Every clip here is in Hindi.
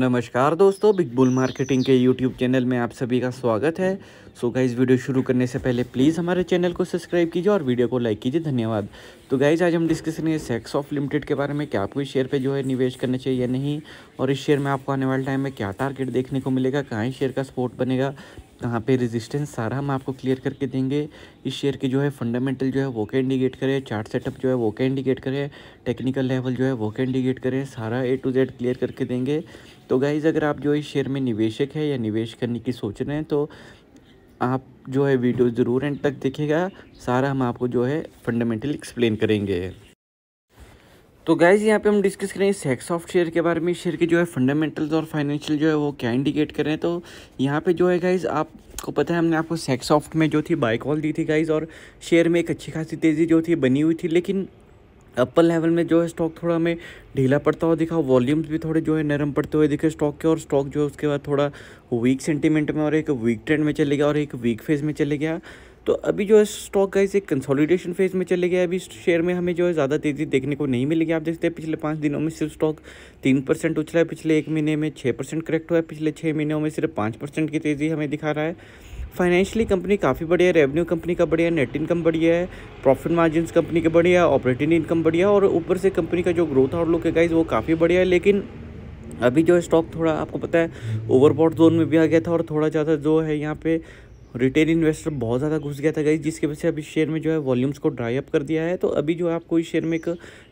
नमस्कार दोस्तों बिग बुल मार्केटिंग के यूट्यूब चैनल में आप सभी का स्वागत है सो so गाइज़ वीडियो शुरू करने से पहले प्लीज़ हमारे चैनल को सब्सक्राइब कीजिए और वीडियो को लाइक कीजिए धन्यवाद तो गाइज़ आज हम डिस्कस करेंगे सेक्स ऑफ लिमिटेड के बारे में क्या आपको इस शेयर पे जो है निवेश करना चाहिए या नहीं और इस शेयर में आपको आने वाले टाइम में क्या टारगेट देखने को मिलेगा कहाँ इस शेयर का सपोर्ट बनेगा यहाँ पे रेजिस्टेंस सारा हम आपको क्लियर करके देंगे इस शेयर के जो है फंडामेंटल जो है वो क्या इंडिकेट करें चार्ट सेटअप जो है वो क्या इंडिकेट करें टेक्निकल लेवल जो है वो क्या इंडिकेट करें सारा ए टू जेड क्लियर करके देंगे तो गाइज़ अगर आप जो इस शेयर में निवेशक है या निवेश करने की सोच रहे हैं तो आप जो है वीडियो ज़रूर एंड तक देखेगा सारा हम आपको जो है फंडामेंटल एक्सप्लेन करेंगे तो गाइज़ यहाँ पे हम डिस्कस करें सेक्स ऑफ शेयर के बारे में शेयर के जो है फंडामेंटल्स और फाइनेंशियल जो है वो क्या इंडिकेट करें तो यहाँ पे जो है गाइज़ आपको पता है हमने आपको सेक्स सॉफ्ट में जो थी कॉल दी थी गाइज़ और शेयर में एक अच्छी खासी तेज़ी जो थी बनी हुई थी लेकिन अपर लेवल में जो है स्टॉक थोड़ा हमें ढीला पड़ता हुआ दिखा वॉल्यूम्स भी थोड़े जो है नरम पड़ते हुए दिखे स्टॉक के और स्टॉक जो है उसके बाद थोड़ा वीक सेंटीमेंट में और एक वीक ट्रेंड में चले गया और एक वीक फेज में चले गया तो अभी जो है स्टॉक का एक कंसोलिडेशन फेज में चले गया अभी शेयर में हमें जो है ज़्यादा तेज़ी देखने को नहीं मिलेगी आप देखते हैं पिछले पाँच दिनों में सिर्फ स्टॉक तीन परसेंट उछला है पिछले एक महीने में छः परसेंट करेक्ट हुआ है पिछले छः महीनों में सिर्फ पाँच परसेंट की तेज़ी हमें दिखा रहा है फाइनेंशियली कंपनी काफ़ी बढ़िया रेवेन्यू कंपनी का बढ़िया नेट इनकम बढ़िया है प्रॉफिट मार्जिन कंपनी का बढ़िया ऑपरेटिंग इनकम बढ़िया और ऊपर से कंपनी का जो ग्रोथ आउटलुक है गाइज वो काफ़ी बढ़िया है लेकिन अभी जो स्टॉक थोड़ा आपको पता है ओवरबॉट जोन में भी आ गया था और थोड़ा ज़्यादा जो है यहाँ पे रिटेल इन्वेस्टर बहुत ज़्यादा घुस गया था गई जिसकी वजह से अभी शेयर में जो है वॉल्यूम्स को ड्राई अप कर दिया है तो अभी जो है आपको इस शेयर में एक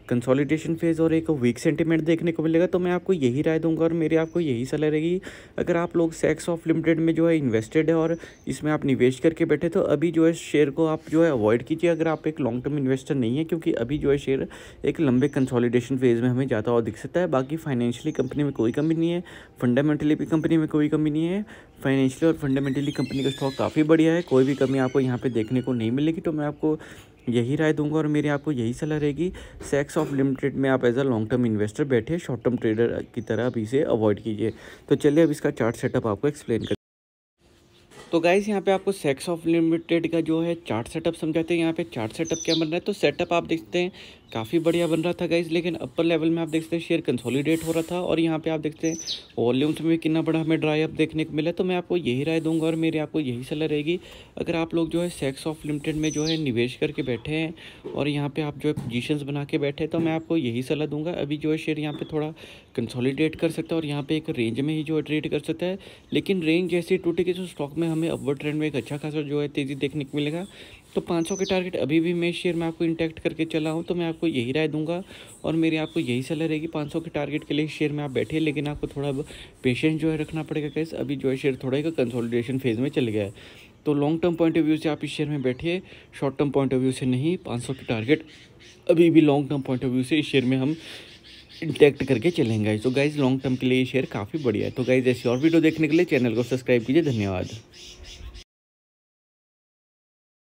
कंसोलिडेशन फेज़ और एक वीक सेंटीमेंट देखने को मिलेगा तो मैं आपको यही राय दूंगा और मेरी आपको यही सलाह रहेगी अगर आप लोग सेक्स ऑफ लिमिटेड में जो है इन्वेस्टेड है और इसमें आप निवेश करके बैठे तो अभी जो है शेयर को आप जो है अवॉइड कीजिए अगर आप एक लॉन्ग टर्म इन्वेस्टर नहीं है क्योंकि अभी जो है शेयर एक लंबे कंसोलिडेशन फेज़ में हमें जाता हुआ दिख सकता है बाकी फाइनेंशियली कंपनी में कोई कमी नहीं है फंडामेंटली भी कंपनी में कोई कमी नहीं है फाइनेंशियली और फंडामेंटली कंपनी का स्टॉक काफ़ी बढ़िया है कोई भी कमी आपको यहाँ पर देखने को नहीं मिलेगी तो मैं आपको यही राय दूंगा और मेरी आपको यही सलाह रहेगी सेक्स ऑफ लिमिटेड में आप as a long term investor बैठे शॉर्ट टर्म ट्रेडर की तरह आप इसे अवॉइड कीजिए तो चलिए अब इसका चार्ट सेटअप आपको एक्सप्लेन कर तो गाइस यहाँ पे आपको सेक्स ऑफ लिमिटेड का जो है चार्ट सेटअप समझाते हैं यहाँ पे चार्ट सेटअप क्या बन रहा है तो सेटअप आप देखते हैं काफ़ी बढ़िया बन रहा था गाइज लेकिन अपर लेवल में आप देखते हैं शेयर कंसोलिडेट हो रहा था और यहाँ पे आप देखते हैं वॉल्यूम्स में कितना बड़ा हमें ड्राई अप देखने को मिला तो मैं आपको यही राय दूंगा और मेरी आपको यही सलाह रहेगी अगर आप लोग जो है सेक्स ऑफ लिमिटेड में जो है निवेश करके बैठे हैं और यहाँ पर आप जो है पोजिशन बना के बैठे तो मैं आपको यही सलाह दूंगा अभी जो है शेयर यहाँ पर थोड़ा कंसोलीडेट कर सकता है और यहाँ पर एक रेंज में ही जो है ट्रेड कर सकता है लेकिन रेंज जैसे टूटेगी तो स्टॉक में हमें अपवर ट्रेंड में एक अच्छा खासा जो है तेज़ी देखने को मिलेगा तो पाँच के टारगेट अभी भी मैं शेयर में आपको इंटैक्ट करके चला हूँ तो मैं आपको आपको यही राय दूंगा और मेरी आपको यही सलाह रहेगी पाँच के टारगेट के लिए शेयर में आप बैठे लेकिन आपको थोड़ा पेशेंस जो है रखना पड़ेगा कैसे अभी जो है शेयर थोड़ा ही कंसोलिडेशन फेज़ में चल गया है तो long term point of view से आप इस शेयर में बैठिए short term point of view से नहीं पाँच के टारगेट अभी भी long term point of view से इस शेयर में हम इंटैक्ट करके चलेंगे तो गाइज़ लॉन्ग टर्म के लिए ये शेयर काफ़ी बढ़िया है तो गाइज़ ऐसी और वीडियो देखने के लिए चैनल को सब्सक्राइब कीजिए धन्यवाद